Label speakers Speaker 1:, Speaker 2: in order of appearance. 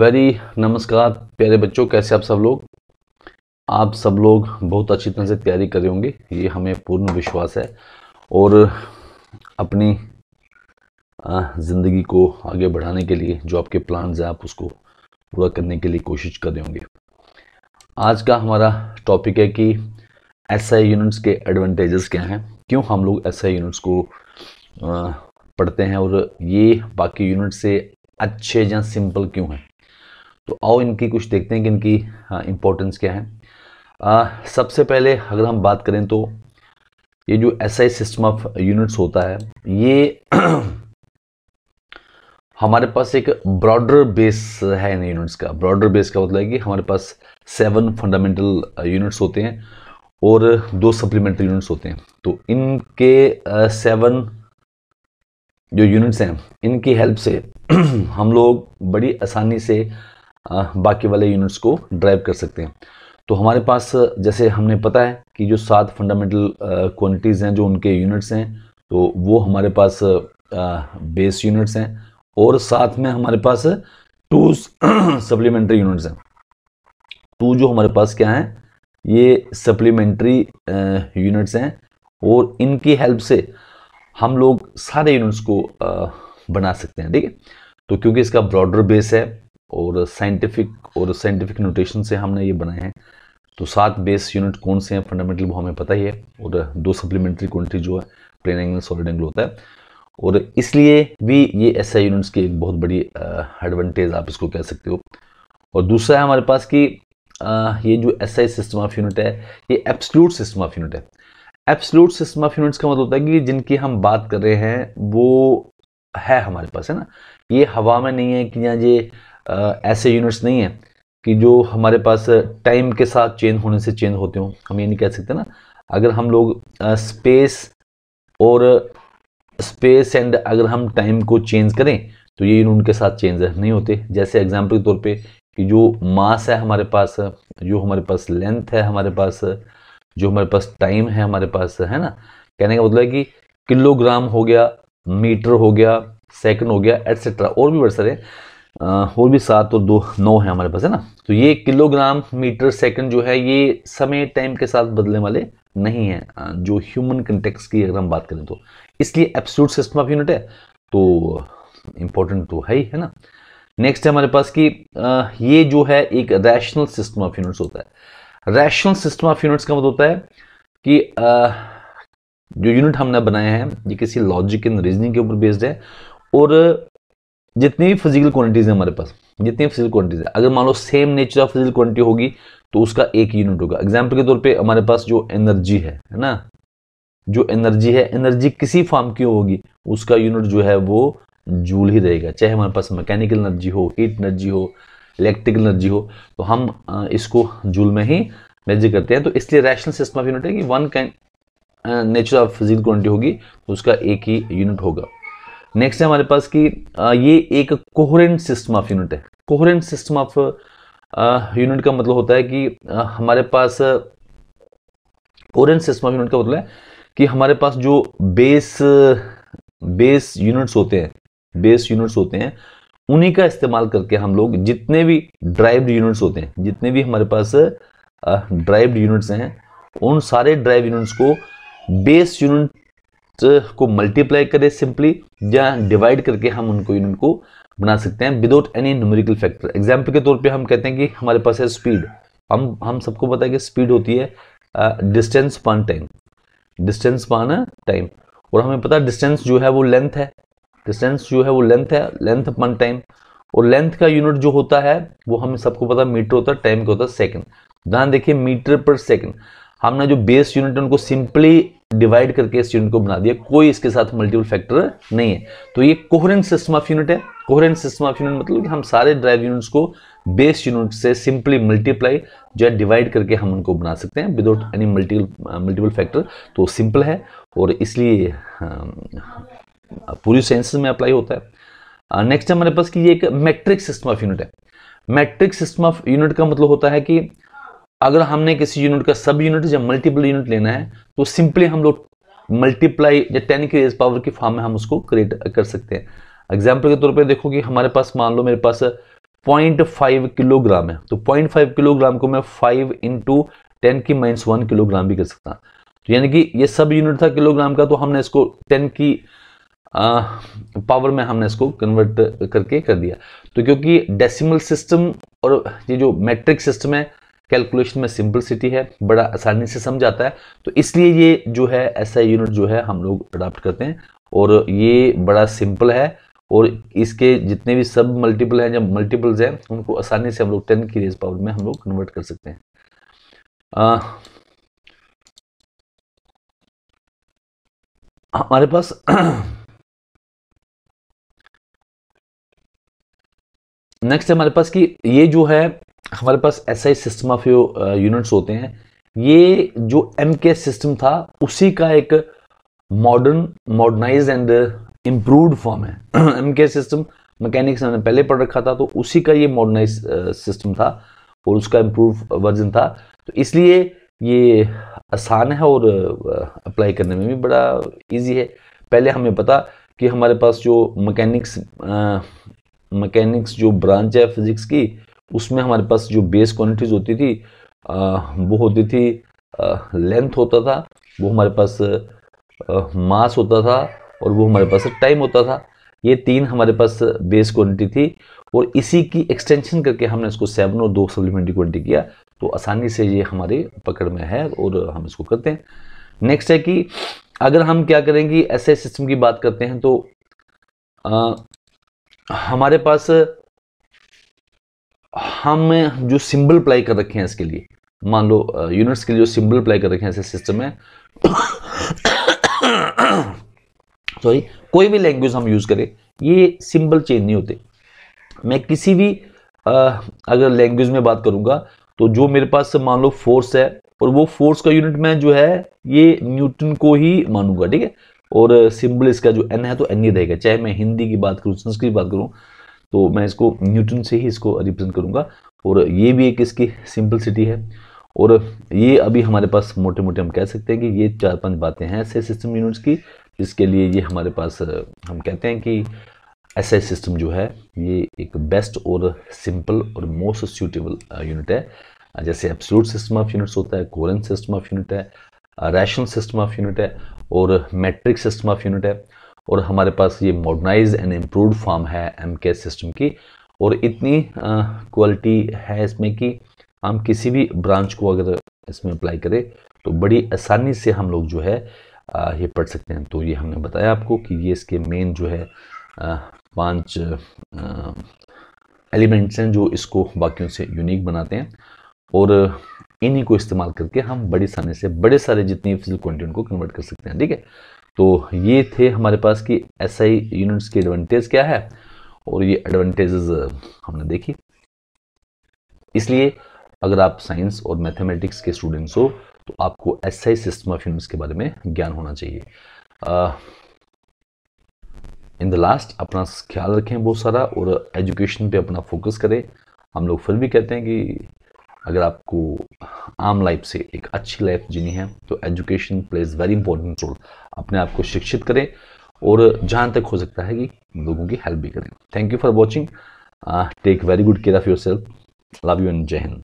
Speaker 1: very नमस्कार प्यारे बच्चों कैसे आप सब लोग आप सब लोग बहुत अच्छी तरह से तैयारी कर रहे होंगे ये हमें पूर्ण विश्वास है और अपनी ज़िंदगी को आगे बढ़ाने के लिए जो आपके प्लान्स हैं आप उसको पूरा करने के लिए कोशिश कर रहे होंगे आज का हमारा टॉपिक है कि एस आई यूनिट्स के एडवांटेजेस क्या हैं क्यों हम लोग एस आई यूनिट्स को पढ़ते हैं और ये बाकी यूनिट से अच्छे या सिंपल क्यों हैं तो आओ इनकी कुछ देखते हैं कि इनकी इम्पोर्टेंस हाँ, क्या है आ, सबसे पहले अगर हम बात करें तो ये जो S I system of units होता है ये हमारे पास एक ब्रॉडर बेस है इन यूनिट्स का ब्रॉडर बेस का मतलब है कि हमारे पास सेवन फंडामेंटल यूनिट्स होते हैं और दो सप्लीमेंट्री यूनिट्स होते हैं तो इनके सेवन जो यूनिट्स हैं इनकी हेल्प से हम लोग बड़ी आसानी से बाकी वाले यूनिट्स को ड्राइव कर सकते हैं तो हमारे पास जैसे हमने पता है कि जो सात फंडामेंटल क्वांटिटीज़ हैं जो उनके यूनिट्स हैं तो वो हमारे पास बेस यूनिट्स हैं और साथ में हमारे पास टू सप्लीमेंट्री यूनिट्स हैं टू जो हमारे पास क्या हैं ये सप्लीमेंट्री यूनिट्स हैं और इनकी हेल्प से हम लोग सारे यूनिट्स को आ, बना सकते हैं ठीक है तो क्योंकि इसका ब्रॉडर बेस है और साइंटिफिक और साइंटिफिक नोटेशन से हमने ये बनाए हैं तो सात बेस यूनिट कौन से हैं फंडामेंटल वो हमें पता ही है और दो सप्लीमेंट्री क्वांटिटी जो है प्लेन एंगल सॉलिड एंगल होता है और इसलिए भी ये एस आई यूनिट्स की एक बहुत बड़ी एडवांटेज आप इसको कह सकते हो और दूसरा है हमारे पास कि ये जो S I system of unit है ये एप्सल्यूट सिस्टम ऑफ यूनिट है एप्सल्यूट सिस्टम ऑफ यूनिट्स का मतलब होता है कि जिनकी हम बात कर रहे हैं वो है हमारे पास है ना ये हवा में नहीं है कि यहाँ ये ऐसे यूनिट्स नहीं है कि जो हमारे पास टाइम के साथ चेंज होने से चेंज होते हों हम ये नहीं कह सकते ना अगर हम लोग स्पेस और स्पेस एंड अगर हम टाइम को चेंज करें तो ये यूनिट के साथ चेंज नहीं होते जैसे एग्जाम्पल के तौर पर कि जो मास है हमारे पास जो हमारे पास लेंथ है हमारे पास जो हमारे पास टाइम है हमारे पास है ना कहने का मतलब है कि किलोग्राम हो गया मीटर हो गया सेकंड हो गया एट्सेट्रा और भी बड़े सारे और भी सात और दो नौ है हमारे पास है ना तो ये किलोग्राम मीटर सेकंड जो है ये समय टाइम के साथ बदलने वाले नहीं है जो ह्यूमन कंटेक्स की अगर हम बात करें तो इसलिए एप्सूट सिस्टम ऑफ यूनिट है तो इम्पोर्टेंट तो है ही है ना नेक्स्ट है हमारे पास कि ये जो है एक रैशनल सिस्टम ऑफ यूनिट्स होता है रैशनल सिस्टम ऑफ यूनिट्स का मतलब होता है कि जो यूनिट हमने बनाए हैं ये किसी लॉजिक एंड रीजनिंग के ऊपर बेस्ड है और जितनी भी फिजिकल क्वांटिटीज है हमारे पास जितनी फिजिकल क्वांटिटीज है अगर मान लो same nature of physical quantity होगी तो उसका एक यूनिट होगा एग्जाम्पल के तौर पर हमारे पास जो एनर्जी है है ना जो एनर्जी है एनर्जी किसी फॉर्म की होगी उसका यूनिट जो है वो जूल ही रहेगा चाहे हमारे पास मैकेनिकल एनर्जी हो हीट एनर्जी हो इलेक्ट्रिकल एनर्जी हो तो हम इसको जूल में ही मेजर करते हैं तो इसलिए रैशनल सिस्टम ऑफ यूनिट है कि one can nature of physical quantity होगी तो उसका एक ही यूनिट होगा नेक्स्ट है हमारे पास कि ये एक कोहरेंट सिस्टम ऑफ यूनिट है कोहरेंट सिस्टम ऑफ यूनिट का मतलब होता है कि हमारे पास कोहरेंट सिस्टम ऑफ यूनिट का मतलब है कि हमारे पास जो बेस बेस यूनिट्स होते हैं बेस यूनिट्स होते हैं उन्हीं का इस्तेमाल करके हम लोग जितने भी ड्राइव्ड यूनिट्स होते हैं जितने भी हमारे पास ड्राइव्ड यूनिट्स हैं उन सारे ड्राइव यूनिट्स को बेस यूनिट को मल्टीप्लाई करें सिंपली या डिवाइड करके हम उनको यूनिट को बना सकते हैं without any numerical factor example के तौर पर हम कहते हैं कि हमारे पास है स्पीड हम हम सबको पता है कि स्पीड होती है डिस्टेंस पान टाइम डिस्टेंस पान टाइम और हमें पता डिस्टेंस जो है वो लेंथ है डिस्टेंस जो है वो लेंथ है लेंथ पान टाइम और लेंथ का यूनिट जो होता है वो हमें सबको पता मीटर होता है टाइम का होता है सेकंड ध्यान देखिए मीटर पर सेकंड हमने जो बेस यूनिट है उनको सिंपली डिवाइड करके इस यूनिट को बना दिया कोई इसके साथ मल्टीपल फैक्टर नहीं है तो ये कोहरेंट सिस्टम ऑफ यूनिट है कोहरेंट सिस्टम ऑफ यूनिट मतलब कि हम सारे ड्राइव यूनिट्स को बेस यूनिट से सिंपली मल्टीप्लाई जो है डिवाइड करके हम उनको बना सकते हैं without any multiple multiple factor तो सिंपल है और इसलिए um, पूरी सेंसेस में अप्लाई होता है नेक्स्ट uh, है हमारे पास कि ये एक मैट्रिक सिस्टम ऑफ यूनिट है मैट्रिक सिस्टम ऑफ यूनिट का मतलब होता है कि अगर हमने किसी यूनिट का सब यूनिट या मल्टीपल यूनिट लेना है तो सिंपली हम लोग मल्टीप्लाई या टेन की रेज पावर की फॉर्म में हम उसको क्रिएट कर सकते हैं एग्जाम्पल के तौर पर देखो कि हमारे पास मान लो मेरे पास पॉइंट किलोग्राम है तो पॉइंट किलोग्राम को मैं फाइव इंटू टेन की माइनस वन किलोग्राम भी कर सकता तो यानी कि ये सब यूनिट था किलोग्राम का तो हमने इसको टेन की आ, पावर में हमने इसको कन्वर्ट करके कर दिया तो क्योंकि डेसिमल सिस्टम और ये जो मैट्रिक सिस्टम है कैलकुलेशन में सिंपलसिटी है बड़ा आसानी से समझ आता है तो इसलिए ये जो है ऐसा यूनिट जो है हम लोग अडाप्ट करते हैं और ये बड़ा सिंपल है और इसके जितने भी सब मल्टीपल हैं जब मल्टीपल्स हैं उनको आसानी से हम लोग टेन की रेज पावर में हम लोग कन्वर्ट कर सकते हैं आ, हमारे पास नेक्स्ट हमारे पास कि ये जो है हमारे पास ऐसा ही सिस्टम ऑफ यूनिट्स होते हैं ये जो एम के सिस्टम था उसी का एक modern modernise and improved form है एम के सिस्टम मैकेनिक्स हमने पहले पढ़ रखा था तो उसी का ये मॉडर्नाइज सिस्टम uh, था और उसका इम्प्रूव वर्जन था तो इसलिए ये आसान है और अप्लाई uh, करने में भी बड़ा इजी है पहले हमें पता कि हमारे पास जो मकैनिक्स मकैनिक्स uh, जो ब्रांच है फिजिक्स की उसमें हमारे पास जो बेस क्वांटिटीज होती थी आ, वो होती थी लेंथ होता था वो हमारे पास मास होता था और वो हमारे पास टाइम होता था ये तीन हमारे पास बेस क्वान्टिटी थी और इसी की एक्सटेंशन करके हमने इसको सेवन और दो सप्लीमेंट्री क्वान्टिटी किया तो आसानी से ये हमारे पकड़ में है और हम इसको करते हैं नेक्स्ट है कि अगर हम क्या करेंगे ऐसे सिस्टम की बात करते हैं तो आ, हमारे पास हम जो सिंबल अप्लाई कर रखे हैं इसके लिए मान लो यूनिट्स के लिए जो सिंबल अप्लाई कर रखे हैं ऐसे सिस्टम में सॉरी कोई भी लैंग्वेज हम यूज़ करें ये सिंबल चेंज नहीं होते मैं किसी भी आ, अगर लैंग्वेज में बात करूंगा तो जो मेरे पास मान लो फोर्स है और वो फोर्स का यूनिट मैं जो है ये न्यूटन को ही मानूंगा ठीक है और सिंबल इसका जो एन है तो एन ही रहेगा चाहे मैं हिंदी की बात करूँ संस्कृत की बात करूँ तो मैं इसको न्यूटन से ही इसको रिप्रेजेंट करूँगा और ये भी एक इसकी सिंपल सिटी है और ये अभी हमारे पास मोटे मोटे हम कह सकते हैं कि ये चार पांच बातें हैं ऐसे सिस्टम यूनिट्स की जिसके लिए ये हमारे पास हम कहते हैं कि ऐसे सिस्टम जो है ये एक बेस्ट और सिंपल और मोस्ट सूटेबल यूनिट है जैसे एब्सोलूट सिस्टम ऑफ यूनिट्स होता है कोरेंट सिस्टम ऑफ यूनिट है रैशनल सिस्टम ऑफ यूनिट है और मेट्रिक सिस्टम ऑफ यूनिट है और हमारे पास ये मॉडर्नाइज एंड इम्प्रूवड फॉर्म है एम के सिस्टम की और इतनी क्वालिटी है इसमें कि हम किसी भी ब्रांच को अगर इसमें अप्लाई करें तो बड़ी आसानी से हम लोग जो है आ, ये पढ़ सकते हैं तो ये हमने बताया आपको कि ये इसके मेन जो है आ, पांच एलिमेंट्स हैं जो इसको बाकियों से यूनिक बनाते हैं और इन्हीं को इस्तेमाल करके हम बड़ी आसानी से बड़े सारे जितनी फिजिकल कॉन्टेंट को कन्वर्ट कर सकते हैं ठीक है तो ये थे हमारे पास कि एस आई यूनिट्स की एडवांटेज क्या है और ये एडवांटेजेस हमने देखी इसलिए अगर आप साइंस और मैथमेटिक्स के स्टूडेंट्स हो तो आपको S I system of units के बारे में ज्ञान होना चाहिए इन द लास्ट अपना ख्याल रखें बहुत सारा और एजुकेशन पे अपना फोकस करें हम लोग फिर भी कहते हैं कि अगर आपको आम लाइफ से एक अच्छी लाइफ जीनी है तो education plays very important role अपने आप को शिक्षित करें और जहाँ तक हो सकता है कि लोगों की हेल्प भी करें thank you for watching take very good care of yourself love you and Jai Hind